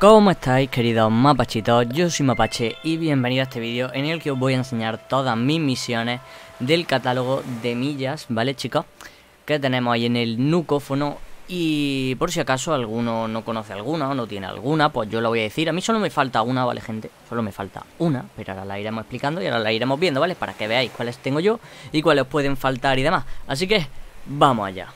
¿Cómo estáis queridos mapachitos? Yo soy Mapache y bienvenido a este vídeo en el que os voy a enseñar todas mis misiones del catálogo de millas, ¿vale chicos? Que tenemos ahí en el nucófono y por si acaso alguno no conoce alguna o no tiene alguna, pues yo lo voy a decir. A mí solo me falta una, ¿vale gente? Solo me falta una, pero ahora la iremos explicando y ahora la iremos viendo, ¿vale? Para que veáis cuáles tengo yo y cuáles pueden faltar y demás. Así que, vamos allá.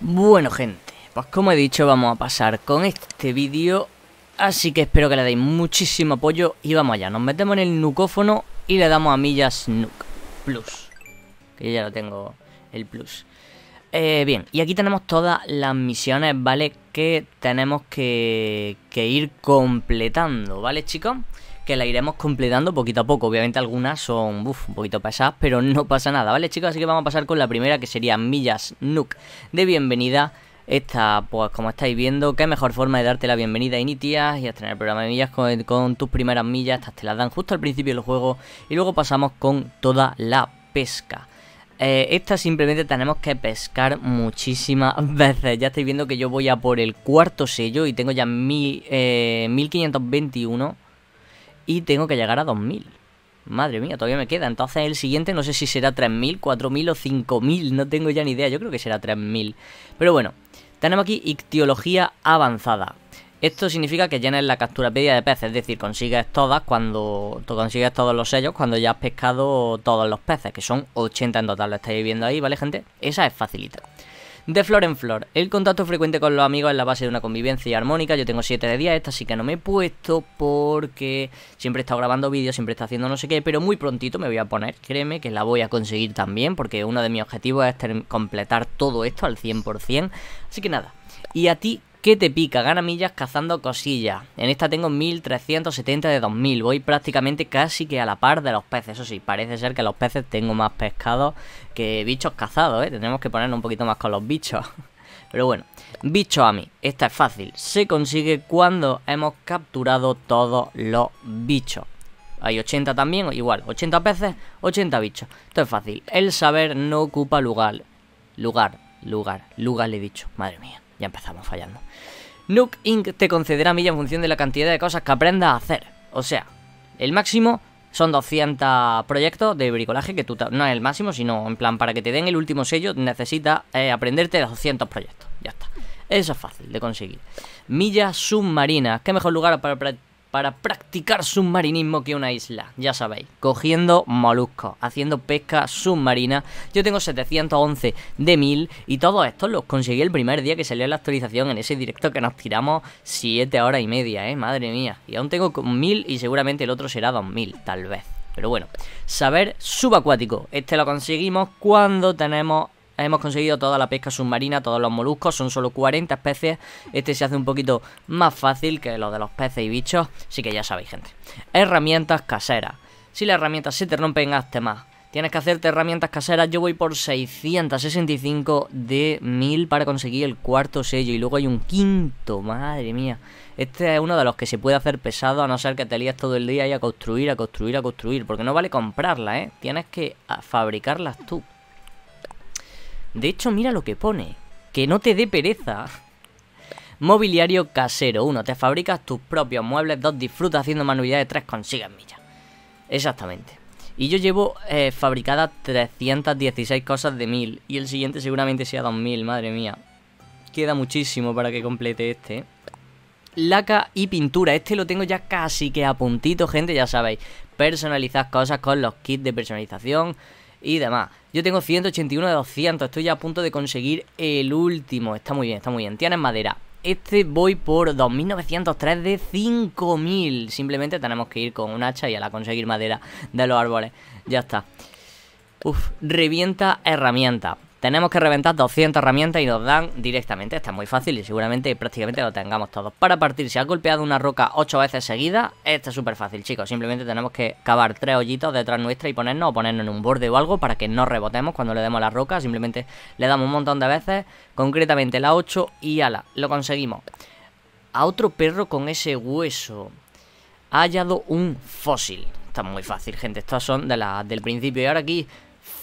Bueno gente pues como he dicho, vamos a pasar con este vídeo. Así que espero que le deis muchísimo apoyo y vamos allá. Nos metemos en el nucófono y le damos a millas nuc plus. Que ya lo tengo el plus. Eh, bien, y aquí tenemos todas las misiones, ¿vale? Que tenemos que, ir completando, ¿vale, chicos? que la iremos completando poquito a poco. Obviamente algunas son un poquito pesadas, pero no pasa nada, ¿vale chicos? Así que vamos a pasar con la primera que sería Millas Nook de bienvenida esta, pues como estáis viendo, qué mejor forma de darte la bienvenida a Initias y a tener el programa de millas con, tus primeras millas. Estas te las dan justo al principio del juego y luego pasamos con toda la pesca. Eh, esta simplemente tenemos que pescar muchísimas veces. Ya estáis viendo que yo voy a por el cuarto sello y tengo ya 1521 eh, y tengo que llegar a 2000. Madre mía, todavía me queda. Entonces el siguiente no sé si será 3000, 4000 o 5000. No tengo ya ni idea. Yo creo que será 3000. Pero bueno, tenemos aquí ictiología avanzada. Esto significa que llenes la captura pedida de peces, es decir, consigues todas cuando tú consigues todos los sellos cuando ya has pescado todos los peces, que son 80 en total, lo estáis viendo ahí, ¿vale, gente? Esa es facilita. De flor en flor, el contacto frecuente con los amigos es la base de una convivencia armónica. Yo tengo 7 de 10, esta así que no me he puesto porque siempre he estado grabando vídeos, siempre está haciendo no sé qué, pero muy prontito me voy a poner, créeme que la voy a conseguir también porque uno de mis objetivos es completar todo esto al 100%. Así que nada, ¿y a ti ¿Qué te pica? Gana millas cazando cosillas. En esta tengo 1370 de 2000. Voy prácticamente casi que a la par de los peces. Eso sí, parece ser que los peces tengo más pescado que bichos cazados, ¿eh? Tendremos que ponernos un poquito más con los bichos. Pero bueno, bicho a mí, esta es fácil. Se consigue cuando hemos capturado todos los bichos. Hay 80 también, igual, 80 peces, 80 bichos. Esto es fácil. El saber no ocupa lugar. Lugar, lugar, lugar le he dicho. Madre mía. Ya empezamos fallando. Nook Inc. te concederá milla en función de la cantidad de cosas que aprendas a hacer. O sea, el máximo son 200 proyectos de bricolaje, que tú no es el máximo, sino en plan, para que te den el último sello necesitas eh, aprenderte aprenderte 200 proyectos. Ya está. Eso es fácil de conseguir. Millas submarinas. ¿Qué mejor lugar para, para practicar submarinismo que una isla, ya sabéis, cogiendo moluscos, haciendo pesca submarina. Yo tengo 711 de 1000 y todos estos los conseguí el primer día que salió la actualización en ese directo que nos tiramos 7 horas y media, eh, madre mía. Y aún tengo 1000 y seguramente el otro será 2000, tal vez. Pero bueno, saber subacuático. Este lo conseguimos cuando tenemos hemos conseguido toda la pesca submarina, todos los moluscos, son solo 40 especies. Este se hace un poquito más fácil que lo de los peces y bichos, así que ya sabéis, gente. Herramientas caseras. Si las herramientas se te rompen, hazte más. Tienes que hacerte herramientas caseras. Yo voy por 665 de 1000 para conseguir el cuarto sello. Y luego hay un quinto, madre mía. Este es uno de los que se puede hacer pesado, a no ser que te lías todo el día y a construir, a construir, a construir. Porque no vale comprarla, ¿eh? Tienes que ah, fabricarlas tú. De hecho, mira lo que pone. Que no te dé pereza. Mobiliario casero. Uno, Te fabricas tus propios muebles. Dos, Disfruta haciendo manualidades. Tres, Consigues millas. Exactamente. Y yo llevo eh, fabricadas 316 cosas de 1000. Y el siguiente seguramente sea 2000. Madre mía. Queda muchísimo para que complete este. Laca y pintura. Este lo tengo ya casi que a puntito, gente. Ya sabéis. Personalizad cosas con los kits de personalización y demás. Yo tengo 181 de 200, estoy ya a punto de conseguir el último. Está muy bien, está muy bien. Tienes madera. Este voy por 2.903 de 5.000. Simplemente tenemos que ir con un hacha y a la conseguir madera de los árboles. Ya está. Uf, revienta herramienta. Tenemos que reventar 200 herramientas y nos dan directamente. Está muy fácil y seguramente prácticamente lo tengamos todos. Para partir, si ha golpeado una roca 8 veces seguida, Está es súper fácil, chicos. Simplemente tenemos que cavar 3 hoyitos detrás nuestra y ponernos o ponernos en un borde o algo para que no rebotemos cuando le demos la roca. Simplemente le damos un montón de veces, concretamente la 8 y ala, lo conseguimos. A otro perro con ese hueso ha hallado un fósil. Está muy fácil, gente. Estos son de la, del principio. Y ahora aquí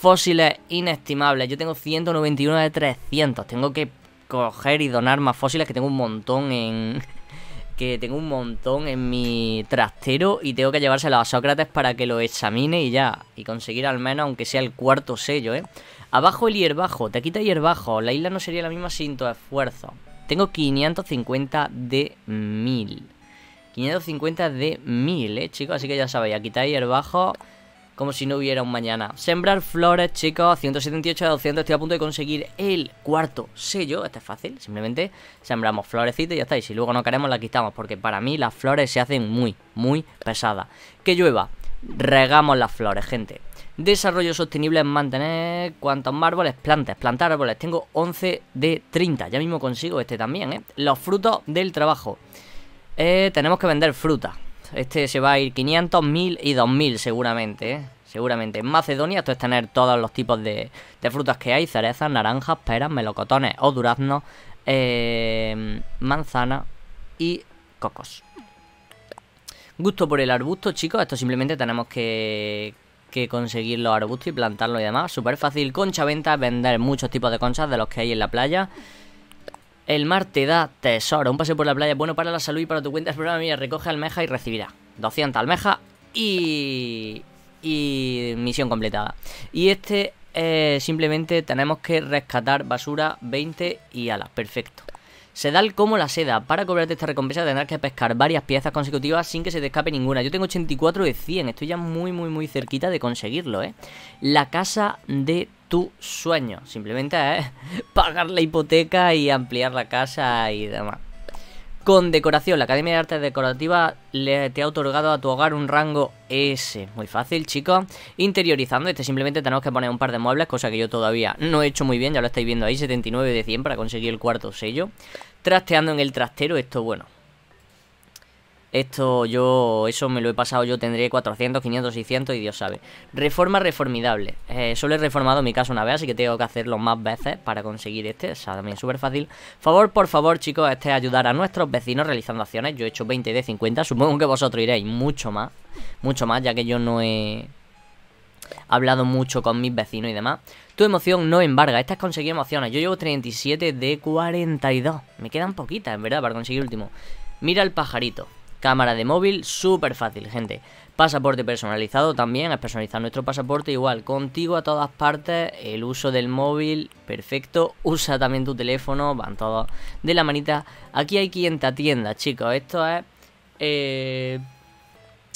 fósiles inestimables. Yo tengo 191 de 300. Tengo que coger y donar más fósiles que tengo un montón en... que tengo un montón en mi trastero y tengo que llevárselo a Sócrates para que lo examine y ya. Y conseguir al menos, aunque sea el cuarto sello, ¿eh? Abajo el hierbajo. Te quita hierbajo. La isla no sería la misma sin tu esfuerzo. Tengo 550 de 1000. 550 de 1000, ¿eh, chicos? Así que ya sabéis, aquí quitar hierbajo como si no hubiera un mañana. Sembrar flores, chicos, 178 de 200. Estoy a punto de conseguir el cuarto sello. Este es fácil, simplemente sembramos florecitos y ya está. Y si luego no queremos, la quitamos, porque para mí las flores se hacen muy, muy pesadas. Que llueva, regamos las flores, gente. Desarrollo sostenible es mantener cuantos árboles plantes, plantar árboles. Tengo 11 de 30, ya mismo consigo este también, ¿eh? Los frutos del trabajo. Eh, tenemos que vender fruta, este se va a ir 500, 1000 y 2000 seguramente, ¿eh? Seguramente. En Macedonia esto es tener todos los tipos de, frutas que hay. Cerezas, naranjas, peras, melocotones o duraznos, em, manzana y cocos. Gusto por el arbusto, chicos. Esto simplemente tenemos que, que conseguir los arbustos y plantarlos y demás. Súper fácil. Concha venta, vender muchos tipos de conchas de los que hay en la playa. El mar te da tesoro. Un paseo por la playa bueno para la salud y para tu cuenta. Es problema mía. Recoge almeja y recibirá 200 almeja y. Y misión completada. Y este eh, simplemente tenemos que rescatar basura 20 y alas. Perfecto. Sedal como la seda. Para cobrarte esta recompensa tendrás que pescar varias piezas consecutivas sin que se te escape ninguna. Yo tengo 84 de 100. Estoy ya muy, muy, muy cerquita de conseguirlo, ¿eh? La casa de tu sueño. Simplemente es ¿eh? pagar la hipoteca y ampliar la casa y demás. Con decoración, la Academia de Artes Decorativas le, te ha otorgado a tu hogar un rango S. Muy fácil, chicos. Interiorizando, este simplemente tenemos que poner un par de muebles, cosa que yo todavía no he hecho muy bien, ya lo estáis viendo ahí, 79 de 100 para conseguir el cuarto sello. Trasteando en el trastero, esto bueno, esto yo, eso me lo he pasado, yo tendré 400, 500, 600 y Dios sabe. Reforma reformidable. Eh, solo he reformado mi casa una vez, así que tengo que hacerlo más veces para conseguir este. O sea, también súper fácil. Favor, por favor, chicos, este es ayudar a nuestros vecinos realizando acciones. Yo he hecho 20 de 50, supongo que vosotros iréis mucho más. Mucho más, ya que yo no he hablado mucho con mis vecinos y demás. Tu emoción no embarga. Esta es conseguir emociones. Yo llevo 37 de 42. Me quedan poquitas, en verdad, para conseguir último. Mira el pajarito. Cámara de móvil, súper fácil, gente. Pasaporte personalizado también, Es personalizar nuestro pasaporte igual, contigo a todas partes, el uso del móvil, perfecto, usa también tu teléfono, van todos de la manita. Aquí hay quien te chicos, esto es... Eh,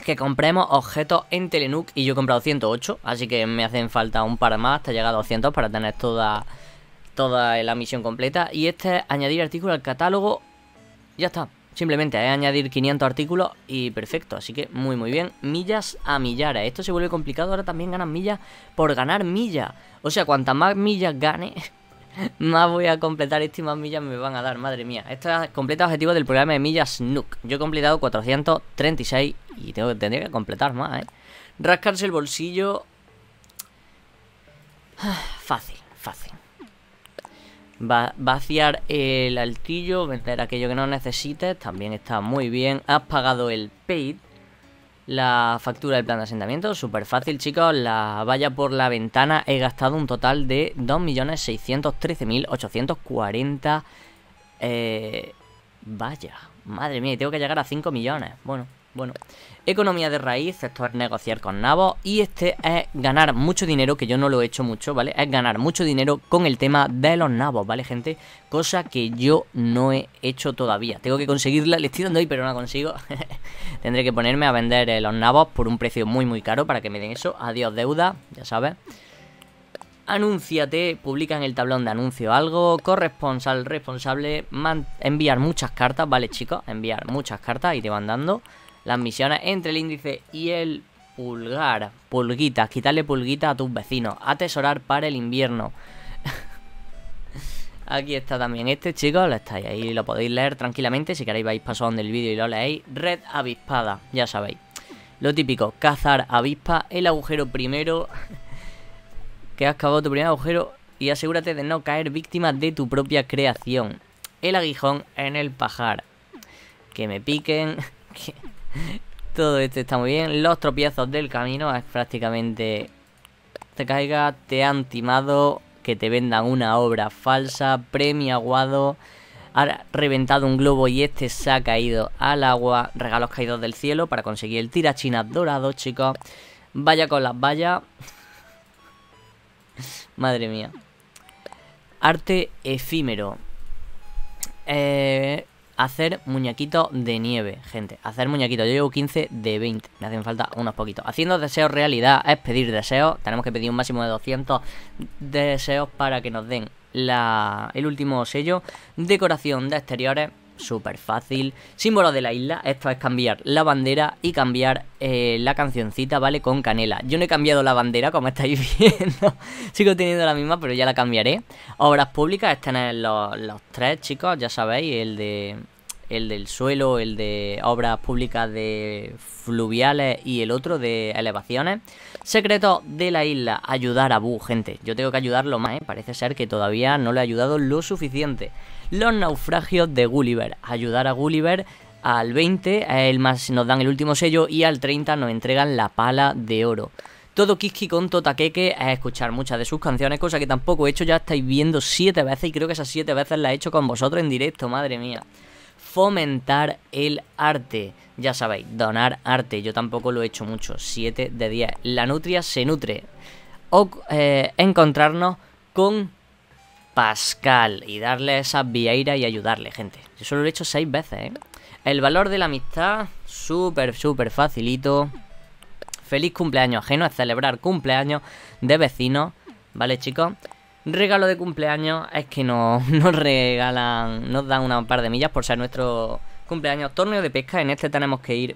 que compremos objetos en Telenook, y yo he comprado 108, así que me hacen falta un par más hasta llegar a 200 para tener toda, toda la misión completa. Y este es añadir artículo al catálogo, ya está. Simplemente hay añadir 500 artículos y perfecto. Así que muy, muy bien. Millas a millares. Esto se vuelve complicado. Ahora también ganan millas por ganar millas. O sea, cuantas más millas gane, más voy a completar esto millas me van a dar. Madre mía. Esto es completo objetivo del programa de millas Nook. Yo he completado 436 y tengo, tendría que completar más, ¿eh? Rascarse el bolsillo... Fácil, fácil. Va, vaciar el altillo, vender aquello que no necesites, también está muy bien. Has pagado el paid, la factura del plan de asentamiento, súper fácil chicos, la valla por la ventana, he gastado un total de 2.613.840 eh, vaya, madre mía, tengo que llegar a 5 millones, bueno. Bueno, economía de raíz, esto es negociar con nabos y este es ganar mucho dinero, que yo no lo he hecho mucho, ¿vale? Es ganar mucho dinero con el tema de los nabos, ¿vale, gente? Cosa que yo no he hecho todavía. Tengo que conseguirla, le estoy dando hoy, pero no consigo. Tendré que ponerme a vender eh, los nabos por un precio muy, muy caro para que me den eso. Adiós deuda, ya sabes anúnciate, publica en el tablón de anuncio algo, corresponsal, responsable, enviar muchas cartas, ¿vale chicos? Enviar muchas cartas y te van dando las misiones entre el índice y el pulgar. Pulguitas, quitarle pulguita a tus vecinos. Atesorar para el invierno. Aquí está también este, chicos, lo ahí, lo podéis leer tranquilamente. Si queréis vais pasando el vídeo y lo leéis. Red avispada, ya sabéis. Lo típico, cazar avispa, el agujero primero. que has cavado tu primer agujero y asegúrate de no caer víctima de tu propia creación. El aguijón en el pajar. Que me piquen. Todo esto está muy bien. Los tropiezos del camino es prácticamente... Te caiga, te han timado, que te vendan una obra falsa, premio aguado, ha reventado un globo y este se ha caído al agua, regalos caídos del cielo para conseguir el tirachina dorado, chicos. Vaya con las vallas. Madre mía. Arte efímero. Eh, hacer muñequitos de nieve, gente. Hacer muñequitos. Yo llevo 15 de 20. Me hacen falta unos poquitos. Haciendo deseos realidad es pedir deseos. Tenemos que pedir un máximo de 200 deseos para que nos den la, el último sello. Decoración de exteriores súper fácil. Símbolo de la isla, esto es cambiar la bandera y cambiar eh, la cancioncita, ¿vale? Con canela. Yo no he cambiado la bandera, como estáis viendo. Sigo teniendo la misma, pero ya la cambiaré. Obras públicas, están los, los tres, chicos, ya sabéis, el de el del suelo, el de obras públicas de fluviales y el otro de elevaciones. Secreto de la isla, ayudar a Bu, gente. Yo tengo que ayudarlo más, ¿eh? parece ser que todavía no le he ayudado lo suficiente. Los naufragios de Gulliver. Ayudar a Gulliver al 20, él más nos dan el último sello y al 30 nos entregan la pala de oro. Todo Kiski con Totakeke es escuchar muchas de sus canciones, cosa que tampoco he hecho, ya estáis viendo siete veces y creo que esas siete veces las he hecho con vosotros en directo, madre mía. Fomentar el arte, ya sabéis, donar arte, yo tampoco lo he hecho mucho, 7 de 10. La nutria se nutre. O eh, encontrarnos con Pascal y darle esa vieira y ayudarle, gente. Yo solo lo he hecho seis veces, ¿eh? El valor de la amistad, súper, súper facilito. Feliz cumpleaños ajeno, es celebrar cumpleaños de vecinos, ¿vale, chicos? Regalo de cumpleaños es que nos, nos regalan, nos dan Un par de millas por ser nuestro cumpleaños. Torneo de pesca, en este tenemos que ir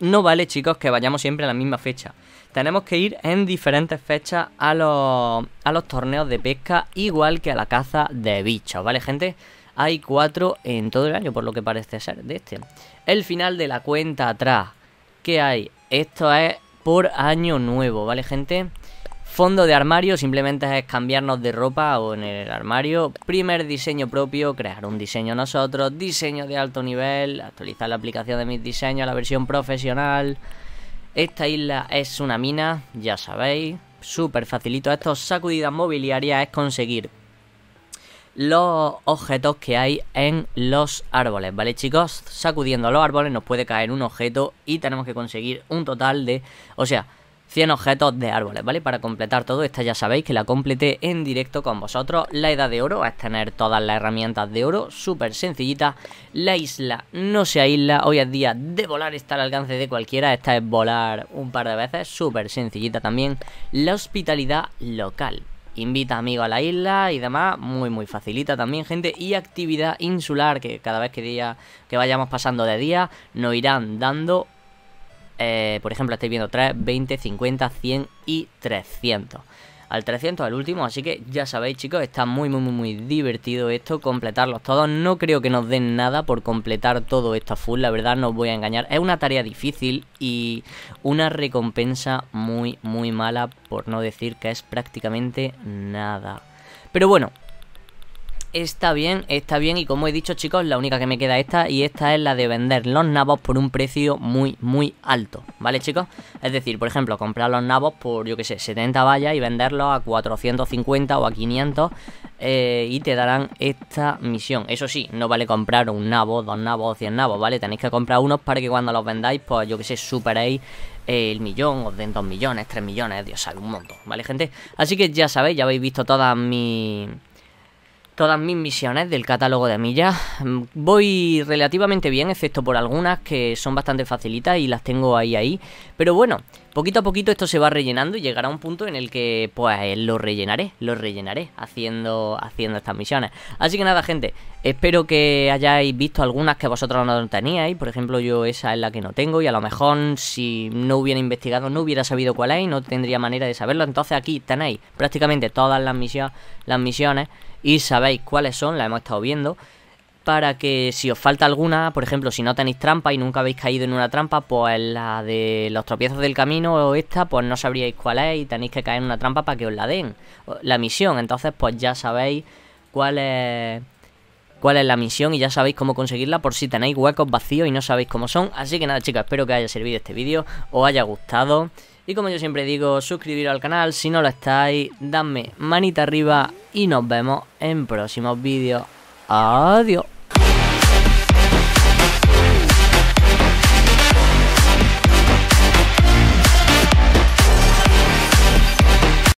no vale, chicos, que vayamos siempre a la misma fecha. Tenemos que ir en diferentes fechas a los, a los torneos de pesca, igual que a la caza de bichos, ¿vale, gente? Hay cuatro en todo el año, por lo que parece ser, de este. El final de la cuenta atrás. ¿Qué hay? Esto es por año nuevo, ¿vale, gente? Fondo de armario simplemente es cambiarnos de ropa o en el armario. Primer diseño propio, crear un diseño nosotros. Diseño de alto nivel, actualizar la aplicación de mis diseños a la versión profesional. Esta isla es una mina, ya sabéis. Súper facilito. Estos sacudidas mobiliarias es conseguir los objetos que hay en los árboles, ¿vale chicos? Sacudiendo los árboles nos puede caer un objeto y tenemos que conseguir un total de... O sea, 100 objetos de árboles, ¿vale? Para completar todo, esta ya sabéis que la completé en directo con vosotros. La edad de oro es tener todas las herramientas de oro, súper sencillita. La isla no se isla. hoy es día de volar, está al alcance de cualquiera. Esta es volar un par de veces, súper sencillita también. La hospitalidad local, invita amigos a la isla y demás, muy muy facilita también gente y actividad insular que cada vez que día que vayamos pasando de día nos irán dando eh, por ejemplo, estáis viendo 3, 20, 50, 100 y 300 al 300 al último, así que ya sabéis chicos, está muy muy muy muy divertido esto, completarlos todos, no creo que nos den nada por completar todo esto full, la verdad no os voy a engañar, es una tarea difícil y una recompensa muy muy mala, por no decir que es prácticamente nada. Pero bueno, está bien, está bien. Y como he dicho, chicos, la única que me queda esta. Y esta es la de vender los nabos por un precio muy, muy alto. ¿Vale, chicos? Es decir, por ejemplo, comprar los nabos por, yo que sé, 70 vallas y venderlos a 450 o a 500. Eh, y te darán esta misión. Eso sí, no vale comprar un nabo, dos nabos, 100 nabos, ¿vale? Tenéis que comprar unos para que cuando los vendáis, pues yo que sé, superéis eh, el millón, o den dos millones, tres millones, Dios sabe, un montón, ¿vale, gente? Así que ya sabéis, ya habéis visto todas mis todas mis misiones del catálogo de amillas. Mm, voy relativamente bien, excepto por algunas que son bastante facilitas y las tengo ahí ahí. Pero bueno, poquito a poquito esto se va rellenando y llegará un punto en el que pues eh, lo rellenaré, lo rellenaré haciendo, haciendo estas misiones. Así que nada gente, espero que hayáis visto algunas que vosotros no teníais, por ejemplo yo esa es la que no tengo y a lo mejor si no hubiera investigado no hubiera sabido cuál es y no tendría manera de saberlo, entonces aquí tenéis prácticamente todas las, misiones, las misiones y sabéis cuáles son, la hemos estado viendo, para que si os falta alguna, por ejemplo, si no tenéis trampa y nunca habéis caído en una trampa, pues la de los tropiezos del camino o esta, pues no sabríais cuál es y tenéis que caer en una trampa para que os la den la misión. Entonces, pues ya sabéis cuál es cuál es la misión y ya sabéis cómo conseguirla por si tenéis huecos vacíos y no sabéis cómo son. Así que nada chicos, espero que haya servido este vídeo, os haya gustado y como yo siempre digo, suscribiros al canal si no lo estáis, dadme manita arriba y nos vemos en próximos vídeos. Adiós.